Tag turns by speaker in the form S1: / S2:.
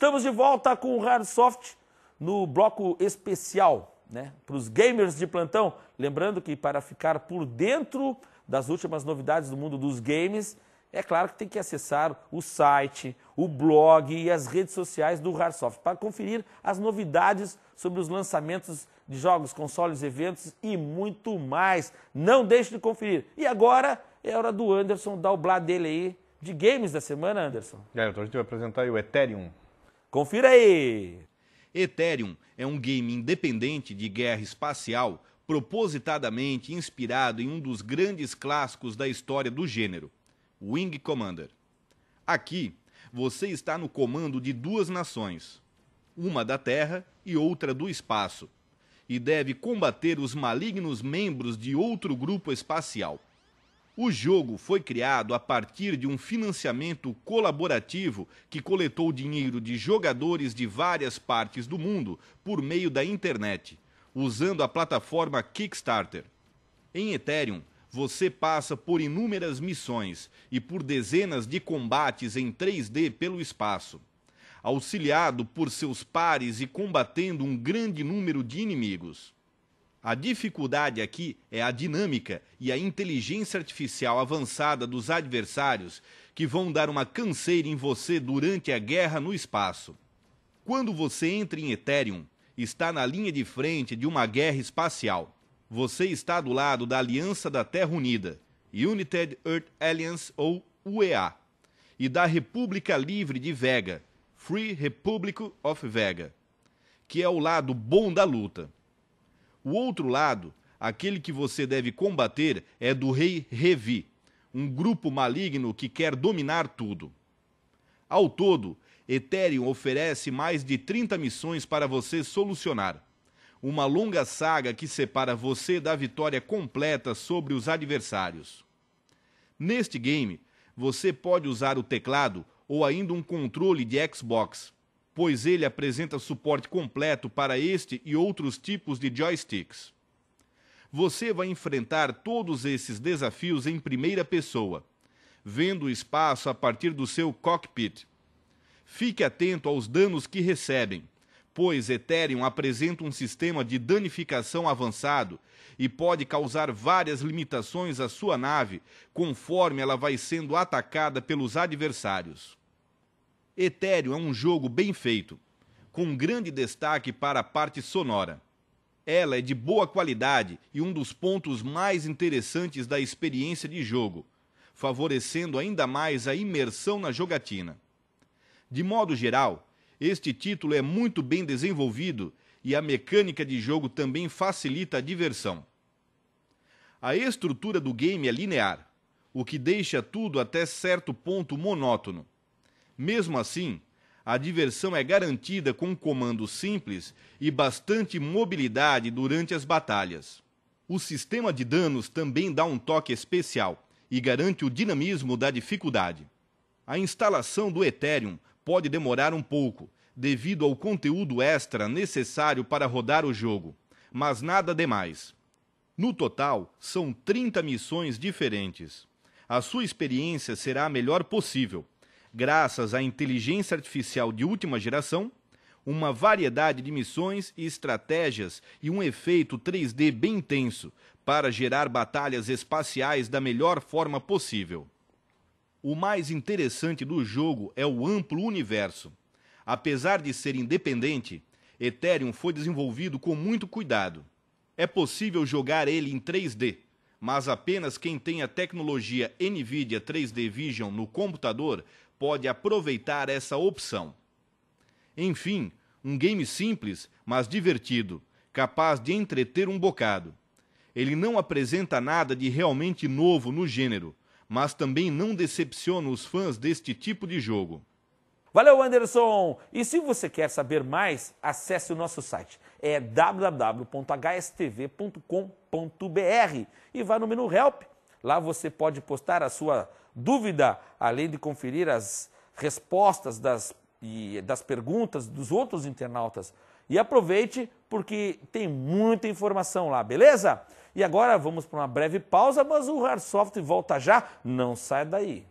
S1: Estamos de volta com o Hardsoft no bloco especial, né? Para os gamers de plantão. Lembrando que para ficar por dentro das últimas novidades do mundo dos games, é claro que tem que acessar o site, o blog e as redes sociais do Hardsoft para conferir as novidades sobre os lançamentos de jogos, consoles, eventos e muito mais. Não deixe de conferir. E agora é hora do Anderson dar o blá dele aí de games da semana, Anderson.
S2: É, então a gente vai apresentar o Ethereum, Confira aí! Ethereum é um game independente de guerra espacial propositadamente inspirado em um dos grandes clássicos da história do gênero, Wing Commander. Aqui, você está no comando de duas nações, uma da Terra e outra do espaço, e deve combater os malignos membros de outro grupo espacial. O jogo foi criado a partir de um financiamento colaborativo que coletou dinheiro de jogadores de várias partes do mundo por meio da internet, usando a plataforma Kickstarter. Em Ethereum, você passa por inúmeras missões e por dezenas de combates em 3D pelo espaço. Auxiliado por seus pares e combatendo um grande número de inimigos. A dificuldade aqui é a dinâmica e a inteligência artificial avançada dos adversários que vão dar uma canseira em você durante a guerra no espaço. Quando você entra em Ethereum, está na linha de frente de uma guerra espacial. Você está do lado da Aliança da Terra Unida, United Earth Alliance ou UEA, e da República Livre de Vega, Free Republic of Vega, que é o lado bom da luta. O outro lado, aquele que você deve combater, é do rei Revi, um grupo maligno que quer dominar tudo. Ao todo, Ethereum oferece mais de 30 missões para você solucionar. Uma longa saga que separa você da vitória completa sobre os adversários. Neste game, você pode usar o teclado ou ainda um controle de Xbox pois ele apresenta suporte completo para este e outros tipos de joysticks. Você vai enfrentar todos esses desafios em primeira pessoa, vendo o espaço a partir do seu cockpit. Fique atento aos danos que recebem, pois Ethereum apresenta um sistema de danificação avançado e pode causar várias limitações à sua nave conforme ela vai sendo atacada pelos adversários. Ethereum é um jogo bem feito, com grande destaque para a parte sonora. Ela é de boa qualidade e um dos pontos mais interessantes da experiência de jogo, favorecendo ainda mais a imersão na jogatina. De modo geral, este título é muito bem desenvolvido e a mecânica de jogo também facilita a diversão. A estrutura do game é linear, o que deixa tudo até certo ponto monótono. Mesmo assim, a diversão é garantida com um comando simples e bastante mobilidade durante as batalhas. O sistema de danos também dá um toque especial e garante o dinamismo da dificuldade. A instalação do Ethereum pode demorar um pouco, devido ao conteúdo extra necessário para rodar o jogo, mas nada demais. No total, são 30 missões diferentes. A sua experiência será a melhor possível graças à inteligência artificial de última geração, uma variedade de missões e estratégias e um efeito 3D bem intenso para gerar batalhas espaciais da melhor forma possível. O mais interessante do jogo é o amplo universo. Apesar de ser independente, Ethereum foi desenvolvido com muito cuidado. É possível jogar ele em 3D, mas apenas quem tem a tecnologia NVIDIA 3D Vision no computador pode aproveitar essa opção. Enfim, um game simples, mas divertido, capaz de entreter um bocado. Ele não apresenta nada de realmente novo no gênero, mas também não decepciona os fãs deste tipo de
S1: jogo. Valeu, Anderson! E se você quer saber mais, acesse o nosso site. É www.hstv.com.br e vá no menu Help. Lá você pode postar a sua Dúvida, além de conferir as respostas das, e, das perguntas dos outros internautas. E aproveite, porque tem muita informação lá, beleza? E agora vamos para uma breve pausa, mas o Hard volta já. Não sai daí.